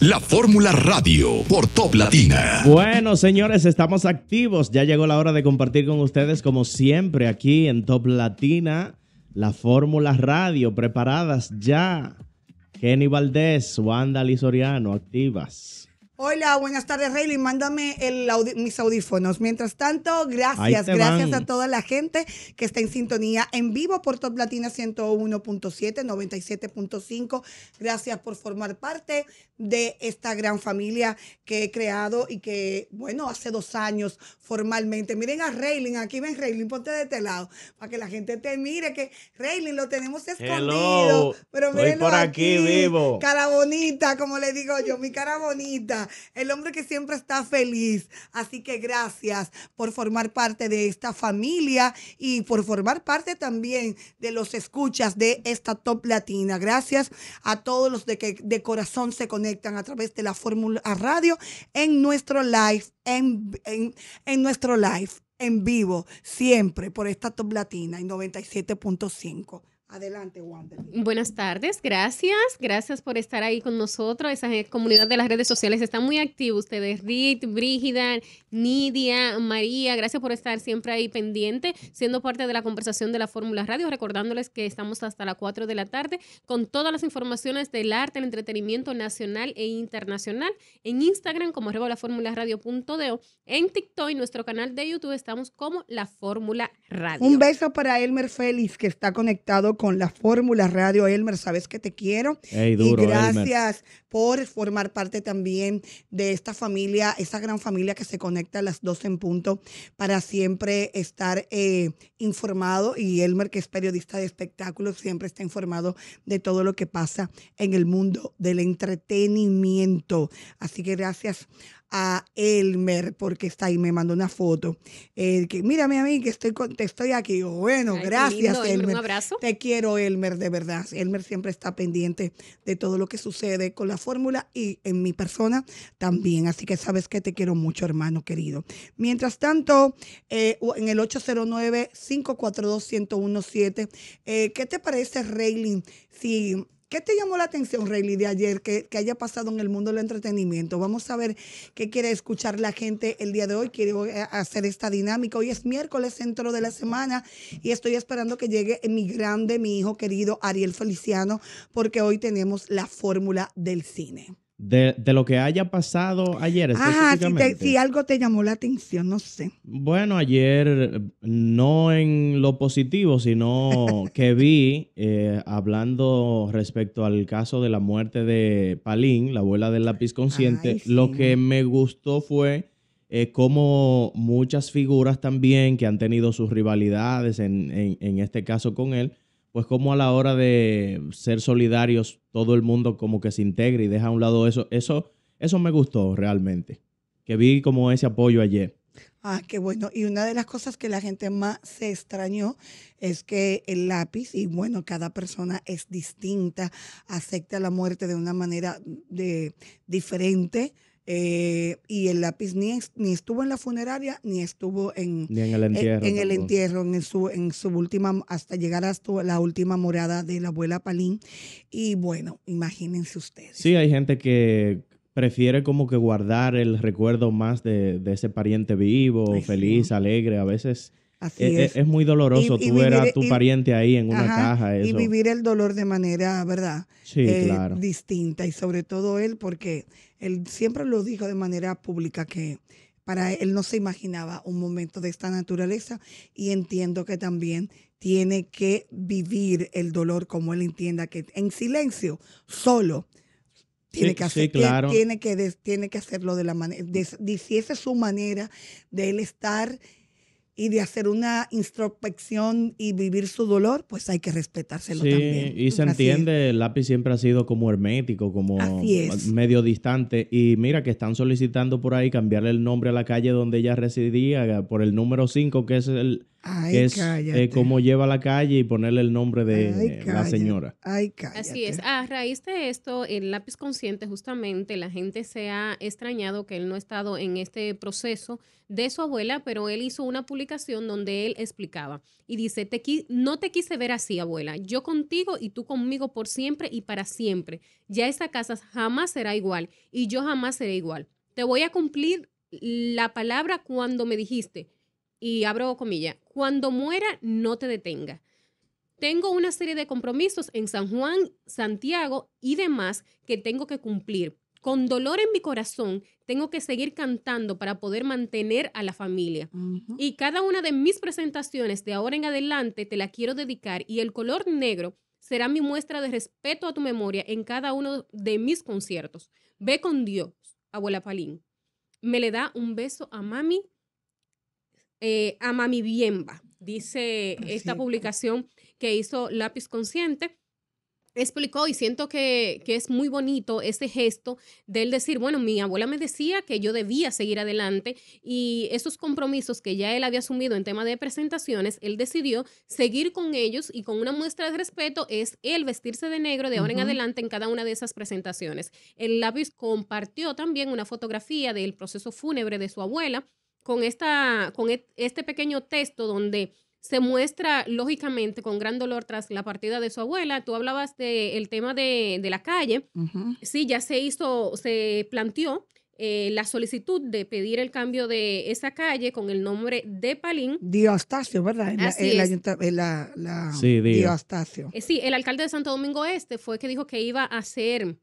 La Fórmula Radio por Top Latina. Bueno, señores, estamos activos. Ya llegó la hora de compartir con ustedes, como siempre, aquí en Top Latina, la Fórmula Radio. Preparadas ya. Kenny Valdés, Wanda Lizoriano, activas. Hola, buenas tardes, Rayleigh. Mándame mis audífonos. Mientras tanto, gracias, gracias a toda la gente que está en sintonía en vivo por Top Latina 101.7, 97.5. Gracias por formar parte de esta gran familia que he creado y que, bueno, hace dos años formalmente. Miren a Raylin, aquí ven Raylin, ponte de este lado, para que la gente te mire, que Raylin lo tenemos escondido. pero miren por aquí, vivo. Cara bonita, como le digo yo, mi cara bonita, el hombre que siempre está feliz. Así que gracias por formar parte de esta familia y por formar parte también de los escuchas de esta Top Latina. Gracias a todos los de que de corazón se conectan conectan a través de la Fórmula Radio en nuestro live, en, nuestro live en vivo, siempre por esta top latina en 97.5. Adelante, Wanda Buenas tardes, gracias. Gracias por estar ahí con nosotros. Esa comunidad de las redes sociales está muy activa. Ustedes, Rit, Brígida, Nidia, María, gracias por estar siempre ahí pendiente, siendo parte de la conversación de la Fórmula Radio. Recordándoles que estamos hasta las 4 de la tarde con todas las informaciones del arte, el entretenimiento nacional e internacional en Instagram como arroba la En TikTok y nuestro canal de YouTube estamos como la Fórmula Radio. Un beso para Elmer Félix que está conectado con la Fórmula Radio. Elmer, sabes que te quiero. y gracias por formar parte también de esta familia, esa gran familia que se conecta a las 12 en punto para siempre estar eh, informado. Y Elmer, que es periodista de espectáculos, siempre está informado de todo lo que pasa en el mundo del entretenimiento. Así que gracias a Elmer, porque está ahí, me mandó una foto. Eh, que, mírame a mí, que estoy, te estoy aquí. Bueno, gracias, Elmer. Te quiero, Elmer, de verdad. Elmer siempre está pendiente de todo lo que sucede con la fórmula y en mi persona también. Así que sabes que te quiero mucho, hermano querido. Mientras tanto, eh, en el 809 542 1017 ¿qué te parece, Rayling, si ¿Qué te llamó la atención, Rayleigh, de ayer que, que, haya pasado en el mundo del entretenimiento? Vamos a ver qué quiere escuchar la gente el día de hoy. Quiero eh, hacer esta dinámica. Hoy es miércoles, centro de la semana, y estoy esperando que llegue mi grande, mi hijo querido Ariel Feliciano, porque hoy tenemos la fórmula del cine. De, lo que haya pasado ayer. Ah, si, si, algo te llamó la atención, no sé. Bueno, ayer no en lo positivo, sino que vi eh, hablando respecto al caso de la muerte de Palín, la abuela del lápiz consciente, lo que me gustó fue como eh, cómo muchas figuras también que han tenido sus rivalidades, en, en, en este caso con él, pues como a la hora de ser solidarios, todo el mundo como que se integra y deja a un lado eso. Eso, eso me gustó realmente, que vi como ese apoyo ayer. Ah, qué bueno. Y una de las cosas que la gente más se extrañó es que el lápiz, y bueno, cada persona es distinta, acepta la muerte de una manera de, diferente, eh, y el lápiz ni, ni, estuvo en la funeraria ni estuvo en, en el entierro. En, su, en su última, hasta llegar hasta la última morada de la abuela Palín. Y bueno, imagínense ustedes. Sí, hay gente que prefiere como que guardar el recuerdo más de, ese pariente vivo, feliz, alegre, a veces. E, e, es, muy doloroso tú eras tu pariente ahí en una caja. Y vivir el dolor de manera, ¿verdad? Sí, eh, claro. Distinta. Y sobre todo él, porque él siempre lo dijo de manera pública que para él no se imaginaba un momento de esta naturaleza y entiendo que también tiene que vivir el dolor como él entienda que en silencio, solo, tiene que hacer, tiene, que, tiene que hacerlo de la manera, si esa es su manera de él estar y de hacer una introspección y vivir su dolor, pues hay que respetárselo sí, también. Y se entiende, el lápiz siempre ha sido como hermético, como medio distante. Y mira que están solicitando por ahí cambiarle el nombre a la calle donde ella residía por el número 5, que es el es eh, cómo lleva la calle y ponerle el nombre de la señora. Así es. A raíz de esto, el lápiz consciente, justamente, la gente se ha extrañado que él no ha estado en este proceso de su abuela, pero él hizo una publicación donde él explicaba y dice, te no te quise ver así, abuela. Yo contigo y tú conmigo por siempre y para siempre. Ya esta casa jamás será igual y yo jamás seré igual. Te voy a cumplir la palabra cuando me dijiste, y abro comillas, cuando muera no te detenga. Tengo una serie de compromisos en San Juan, Santiago y demás que tengo que cumplir. Con dolor en mi corazón, tengo que seguir cantando para poder mantener a la familia. Y cada una de mis presentaciones de ahora en adelante te la quiero dedicar y el color negro será mi muestra de respeto a tu memoria en cada uno de mis conciertos. Ve con Dios, abuela Palín. Me le da un beso a mami Ama eh, mi Mami dice ah, esta publicación que hizo Lápiz Consciente explicó y siento que, es muy bonito ese gesto del decir, bueno, mi abuela me decía que yo debía seguir adelante y esos compromisos que ya él había asumido en tema de presentaciones, él decidió seguir con ellos y con una muestra de respeto es él vestirse de negro de ahora en adelante en cada una de esas presentaciones. El lápiz compartió también una fotografía del proceso fúnebre de su abuela con, esta, con e, este pequeño texto donde se muestra lógicamente con gran dolor tras la partida de su abuela. Tú hablabas del el tema de, de, la calle. Sí, ya se hizo, se planteó eh, la solicitud de pedir el cambio de esa calle con el nombre de Palín. Diostacio, ¿verdad? la, sí, eh, sí, el alcalde de Santo Domingo Este fue que dijo que iba a hacer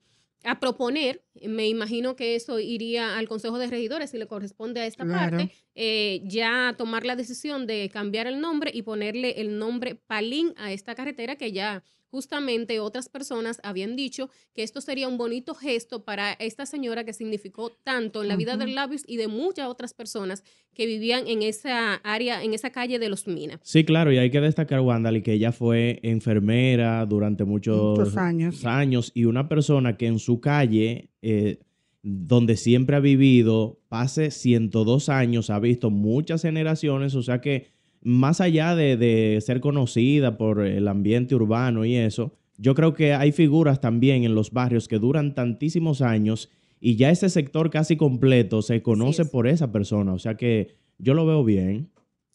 a proponer, me imagino que eso iría al Consejo de Regidores, si le corresponde a esta parte, eh, ya tomar la decisión de cambiar el nombre y ponerle el nombre Palín a esta carretera que ya justamente otras personas habían dicho que esto sería un bonito gesto para esta señora que significó tanto en la vida de y de muchas otras personas que vivían en esa área, en esa calle de los Minas. Sí, claro, y hay que destacar, Wanda, que ella fue enfermera durante muchos, años. y una persona que en su calle... Eh, donde siempre ha vivido, pase 102 años, ha visto muchas generaciones, o sea que más allá de, ser conocida por el ambiente urbano y eso, yo creo que hay figuras también en los barrios que duran tantísimos años y ya ese sector casi completo se conoce por esa persona. O sea que yo lo veo bien.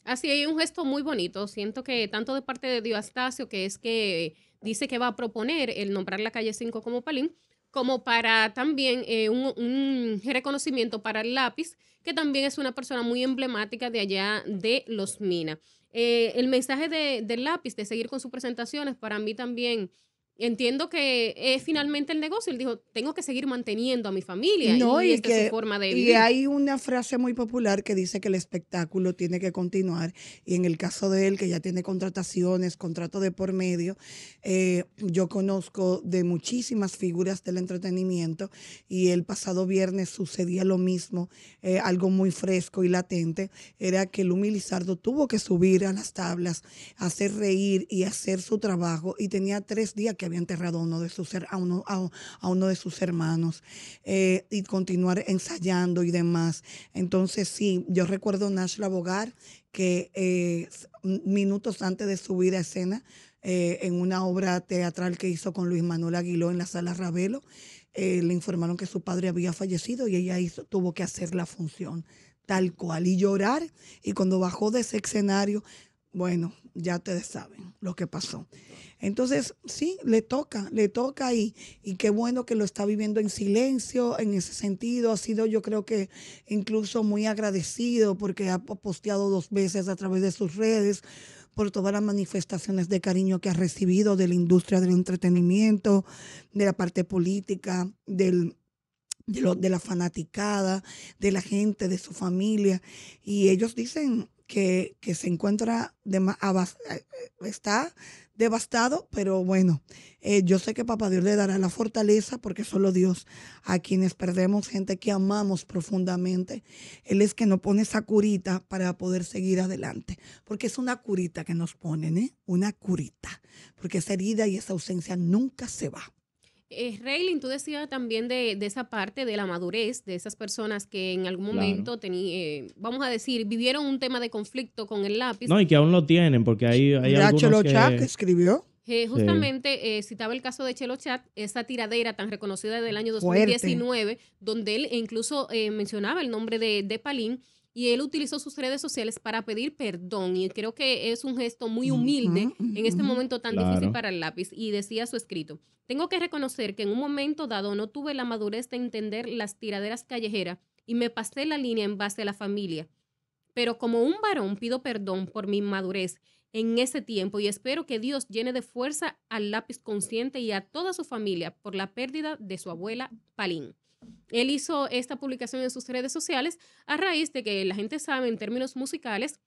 Así hay un gesto muy bonito. Siento que tanto de parte de Astacio, que es que dice que va a proponer el nombrar la calle 5 como Palín, como para también eh, un, reconocimiento para el lápiz, que también es una persona muy emblemática de allá de Los Minas. Eh, el mensaje de, del lápiz, de seguir con sus presentaciones, para mí también entiendo que es finalmente el negocio. Él dijo, tengo que seguir manteniendo a mi familia y, forma de Y hay una frase muy popular que dice que el espectáculo tiene que continuar y en el caso de él, que ya tiene contrataciones, contrato de por medio, eh, yo conozco de muchísimas figuras del entretenimiento y el pasado viernes sucedía lo mismo, eh, algo muy fresco y latente, era que Lumi Lizardo tuvo que subir a las tablas, hacer reír y hacer su trabajo y tenía tres días que había enterrado a uno de sus, a uno, a, uno de sus hermanos eh, y continuar ensayando y demás. Entonces, sí, yo recuerdo Nash Labogar que eh, minutos antes de subir a escena eh, en una obra teatral que hizo con Luis Manuel Aguiló en la sala Ravelo, le informaron que su padre había fallecido y ella tuvo que hacer la función tal cual y llorar. Y cuando bajó de ese escenario, bueno, ya ustedes saben lo que pasó. Entonces, sí, le toca, le toca y, y qué bueno que lo está viviendo en silencio, en ese sentido. Ha sido yo creo que incluso muy agradecido porque ha posteado dos veces a través de sus redes por todas las manifestaciones de cariño que ha recibido de la industria del entretenimiento, de la parte política, del, de, de la fanaticada, de la gente, de su familia. Y ellos dicen, que, se encuentra, de, eh, eh, está devastado, pero bueno, eh, yo sé que Papá Dios le dará la fortaleza porque solo Dios a quienes perdemos gente que amamos profundamente, Él es que nos pone esa curita para poder seguir adelante, porque es una curita que nos ponen, ¿eh? una curita, porque esa herida y esa ausencia nunca se va. Eh, tú decías también de, esa parte de la madurez de esas personas que en algún momento, eh, vamos a decir, vivieron un tema de conflicto con el lápiz. No, y que aún lo tienen, porque hay, hay algunos que... escribió. Eh, justamente eh, citaba el caso de Chelo Chat, esa tiradera tan reconocida del año 2019, donde él incluso mencionaba el nombre de, de Palín y él utilizó sus redes sociales para pedir perdón y creo que es un gesto muy humilde en este momento tan difícil para el lápiz y decía su escrito, tengo que reconocer que en un momento dado no tuve la madurez de entender las tiraderas callejeras y me pasé la línea en base a la familia, pero como un varón pido perdón por mi inmadurez en ese tiempo y espero que Dios llene de fuerza al lápiz consciente y a toda su familia por la pérdida de su abuela Palín. Él hizo esta publicación en sus redes sociales a raíz de que la gente sabe en términos musicales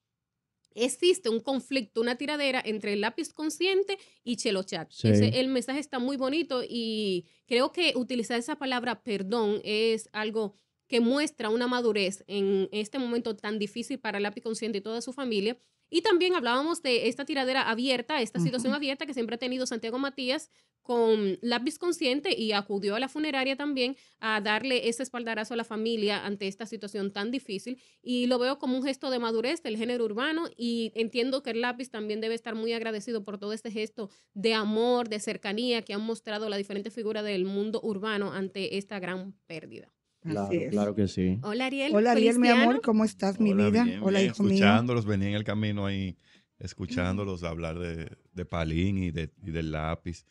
existe un conflicto, una tiradera entre el lápiz consciente y chelo chat. el mensaje está muy bonito y creo que utilizar esa palabra perdón es algo que muestra una madurez en este momento tan difícil para el lápiz consciente y toda su familia. Y también hablábamos de esta tiradera abierta, esta situación abierta que siempre ha tenido Santiago Matías con lápiz consciente y acudió a la funeraria también a darle ese espaldarazo a la familia ante esta situación tan difícil. Y lo veo como un gesto de madurez del género urbano y entiendo que el lápiz también debe estar muy agradecido por todo este gesto de amor, de cercanía que han mostrado la diferentes figuras del mundo urbano ante esta gran pérdida. Claro, claro que sí. Hola Ariel. Hola Ariel, mi amor, ¿cómo estás, mi vida? Hola, Escuchándolos, venía en el camino ahí, escuchándolos hablar de, de Palín y, de, del lápiz.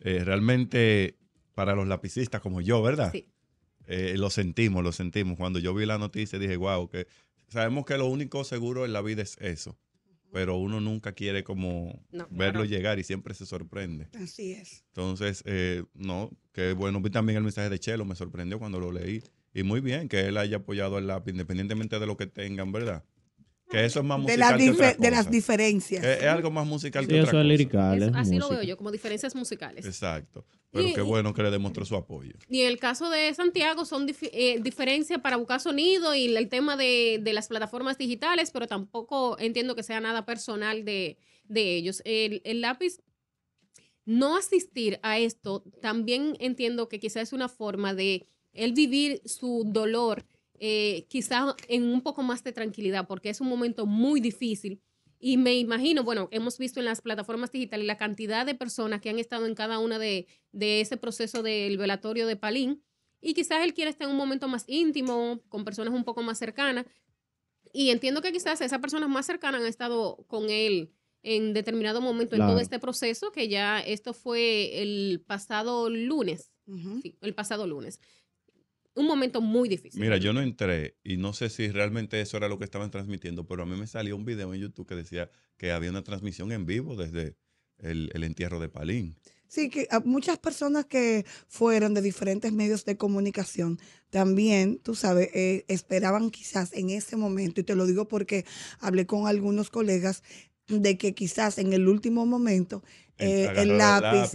Eh, realmente, para los lapicistas como yo, ¿verdad? Sí. Eh, lo sentimos, lo sentimos. Cuando yo vi la noticia dije, wow, que sabemos que lo único seguro en la vida es eso, pero uno nunca quiere como verlo llegar y siempre se sorprende. Así es. Entonces, eh, no, que bueno, vi también el mensaje de Chelo, me sorprendió cuando lo leí. Y muy bien que él haya apoyado al lápiz, independientemente de lo que tengan, ¿verdad? Que eso es más musical. De, las diferencias. Es, algo más musical que otra eso Es lirical, así lo veo yo, como diferencias musicales. Exacto. Pero qué bueno que le demostró su apoyo. Y en el caso de Santiago son eh, diferencias para buscar sonido y el tema de, las plataformas digitales, pero tampoco entiendo que sea nada personal de, ellos. El, el lápiz, no asistir a esto, también entiendo que quizás es una forma de él vivir su dolor eh, quizás en un poco más de tranquilidad, porque es un momento muy difícil. Y me imagino, bueno, hemos visto en las plataformas digitales la cantidad de personas que han estado en cada una de, ese proceso del velatorio de Palín. Y quizás él quiera estar en un momento más íntimo, con personas un poco más cercanas. Y entiendo que quizás esas personas más cercanas han estado con él en determinado momento en todo este proceso, que ya esto fue el pasado lunes. sí, el pasado lunes un momento muy difícil. Mira, yo no entré y no sé si realmente eso era lo que estaban transmitiendo, pero a mí me salió un video en YouTube que decía que había una transmisión en vivo desde el, entierro de Palín. Sí, que muchas personas que fueron de diferentes medios de comunicación también, tú sabes, eh, esperaban quizás en ese momento, y te lo digo porque hablé con algunos colegas, de que quizás en el último momento eh, el lápiz,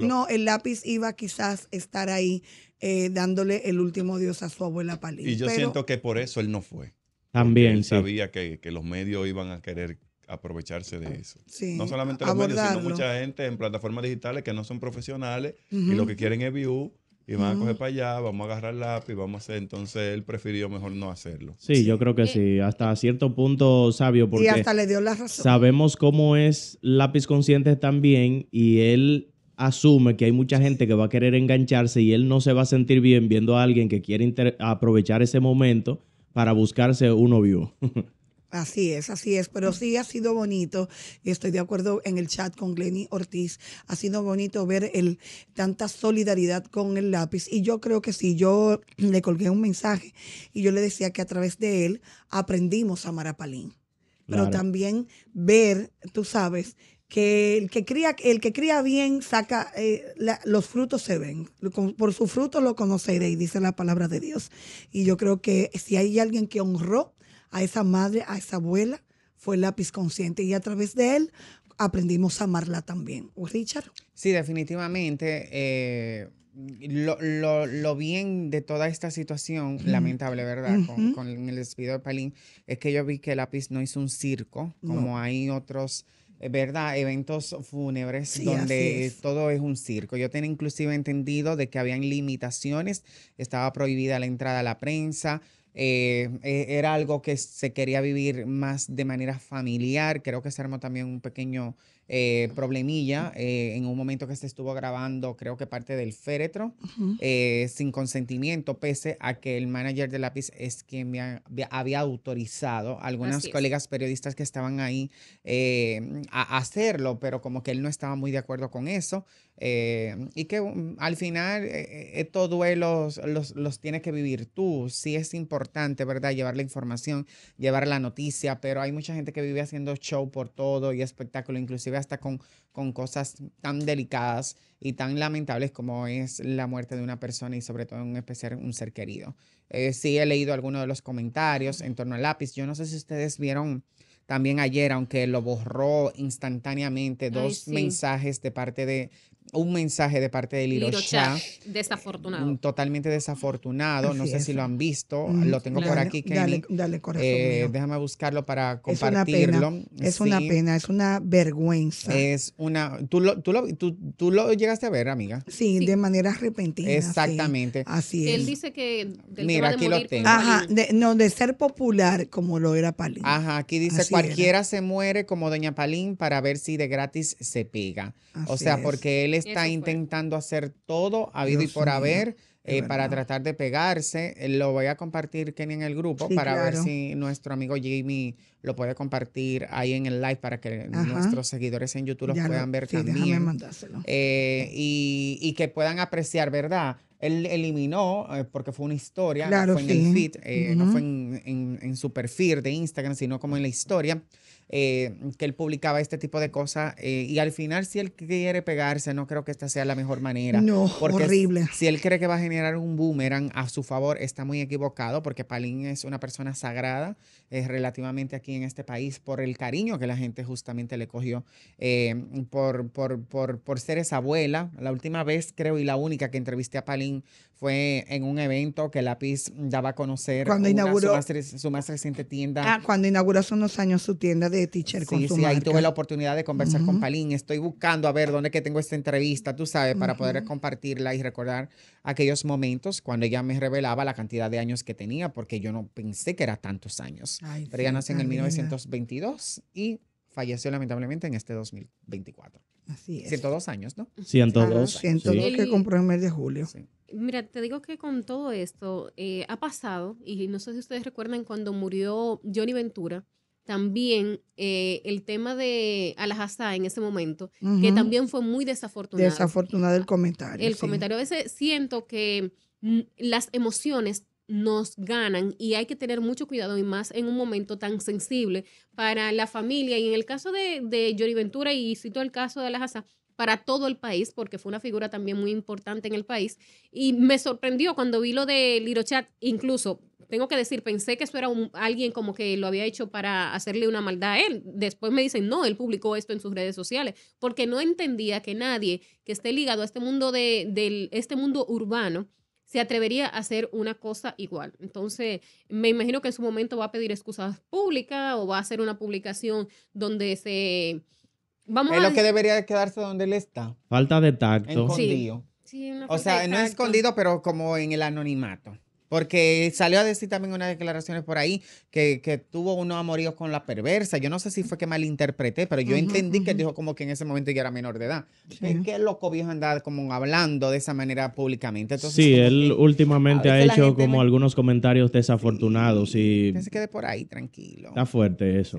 no, el lápiz iba quizás estar ahí eh, dándole el último adiós a su abuela paliza. Y yo siento que por eso él no fue. También. sabía que, los medios iban a querer aprovecharse de eso. Sí, no solamente los medios, sino mucha gente en plataformas digitales que no son profesionales y lo que quieren es view y van a coger para allá, vamos a agarrar lápiz, vamos a hacer. Entonces él prefirió mejor no hacerlo. Sí, yo creo que sí. Hasta cierto punto sabio, porque. Y hasta le dio la razón. Sabemos cómo es lápiz consciente también, y él asume que hay mucha gente que va a querer engancharse y él no se va a sentir bien viendo a alguien que quiere aprovechar ese momento para buscarse uno novio. Así es, así es, pero sí ha sido bonito, y estoy de acuerdo en el chat con Glenny Ortiz, ha sido bonito ver el, tanta solidaridad con el lápiz y yo creo que sí, yo le colgué un mensaje y yo le decía que a través de él aprendimos a Marapalín, Palín. pero también ver, tú sabes, que el que cría, el que cría bien saca, eh, los frutos se ven. Por su fruto lo y dice la palabra de Dios. Y yo creo que si hay alguien que honró a esa madre, a esa abuela, fue el lápiz consciente y a través de él aprendimos a amarla también. Richard? Sí, definitivamente. Eh, lo, bien de toda esta situación, lamentable, ¿verdad? con, el despido de Palín, es que yo vi que el lápiz no hizo un circo, como hay otros. Eh, ¿verdad? Eventos fúnebres donde todo es un circo. Yo tenía inclusive entendido de que habían limitaciones, estaba prohibida la entrada a la prensa, eh, e, era algo que se quería vivir más de manera familiar. Creo que se armó también un pequeño eh, problemilla eh, en un momento que se estuvo grabando, creo que parte del féretro, eh, sin consentimiento, pese a que el manager de Lápiz es quien me había autorizado a algunas colegas periodistas que estaban ahí a hacerlo, pero como que él no estaba muy de acuerdo con eso. y que mm, al final estos duelos los, los tienes que vivir tú. Sí es importante, ¿verdad? Llevar la información, llevar la noticia, pero hay mucha gente que vive haciendo show por todo y espectáculo, inclusive hasta con, con cosas tan delicadas y tan lamentables como es la muerte de una persona y sobre todo en especial un ser querido. Eh, sí he leído algunos de los comentarios en torno al lápiz. Yo no sé si ustedes vieron también ayer, aunque lo borró instantáneamente, dos mensajes de parte de un mensaje de parte de Liro, Desafortunado. Mm, totalmente desafortunado. no sé si lo han visto. Mm, lo tengo por aquí, Kenny. Dale, dale eh, déjame buscarlo para compartirlo. Es una pena, es, una, vergüenza. Es una. ¿Tú lo, tú lo, llegaste a ver, amiga? Sí, de manera repentina. Exactamente. Así es. Él dice que. Mira, aquí lo tengo. Ajá, de, no, de ser popular como lo era Palín. Ajá, aquí dice: cualquiera se muere como Doña Palín para ver si de gratis se pega. o sea, porque él él está intentando hacer todo, habido y por haber. Eh, para tratar de pegarse. Eh, lo voy a compartir, Kenny, en el grupo para ver si nuestro amigo Jimmy lo puede compartir ahí en el live para que nuestros seguidores en YouTube lo puedan ver también. Eh, y, que puedan apreciar, ¿verdad? Él eliminó, porque fue una historia, no fue en el feed, no fue en, su perfil de Instagram, sino como en la historia. Eh, que él publicaba este tipo de cosas. Eh, y al final, si él quiere pegarse, no creo que esta sea la mejor manera. No, porque horrible. Si él cree que va a generar un boomerang a su favor, está muy equivocado, porque Palin es una persona sagrada es eh, relativamente aquí en este país por el cariño que la gente justamente le cogió eh, por, por, ser esa abuela. La última vez, creo, y la única que entrevisté a Palín fue en un evento que Lápiz daba a conocer cuando inauguró su más, su más, reciente tienda. Ah, cuando inauguró hace unos años su tienda de teacher sí, sí, ahí tuve la oportunidad de conversar con Palín. Estoy buscando a ver dónde que tengo esta entrevista, tú sabes, para poder compartirla y recordar aquellos momentos cuando ella me revelaba la cantidad de años que tenía, porque yo no pensé que era tantos años pero nació en el 1922 y falleció lamentablemente en este 2024. Así es. 102 años, ¿no? 102. 102 que compró en mes de julio. Mira, te digo que con todo esto eh, ha pasado, y no sé si ustedes recuerdan cuando murió Johnny Ventura, también eh, el tema de Alhazá en ese momento, que también fue muy desafortunado. Desafortunado el ah, comentario. El comentario. A veces siento que mm, las emociones nos ganan y hay que tener mucho cuidado y más en un momento tan sensible para la familia y en el caso de, de Yori Ventura y cito el caso de la Haza, para todo el país porque fue una figura también muy importante en el país y me sorprendió cuando vi lo de Lirochat, incluso tengo que decir, pensé que eso era alguien como que lo había hecho para hacerle una maldad a él. Después me dicen, no, él publicó esto en sus redes sociales, porque no entendía que nadie que esté ligado a este mundo, de, este mundo urbano se atrevería a hacer una cosa igual. Entonces, me imagino que en su momento va a pedir excusas públicas o va a hacer una publicación donde se... Vamos es lo que debería quedarse donde él está. Falta de tacto. Escondido. o sea, no escondido, pero como en el anonimato. Porque salió a decir también unas declaraciones por ahí que, que, tuvo unos amoríos con la perversa. Yo no sé si fue que malinterpreté, pero yo entendí que dijo como que en ese momento ya era menor de edad. que ¿Qué loco viejo andar como hablando de esa manera públicamente? sí, él últimamente ha hecho como algunos comentarios desafortunados y... Que se quede por ahí, tranquilo. Está fuerte eso.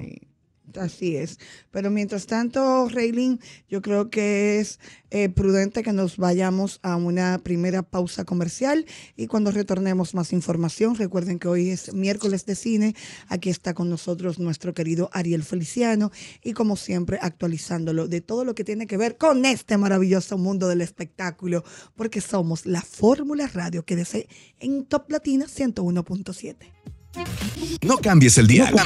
Así es. Pero mientras tanto, Raylin, yo creo que es eh, prudente que nos vayamos a una primera pausa comercial y cuando retornemos más información, recuerden que hoy es miércoles de cine, aquí está con nosotros nuestro querido Ariel Feliciano y como siempre actualizándolo de todo lo que tiene que ver con este maravilloso mundo del espectáculo, porque somos la Fórmula Radio, que desee en Top Latina 101.7. No cambies el día.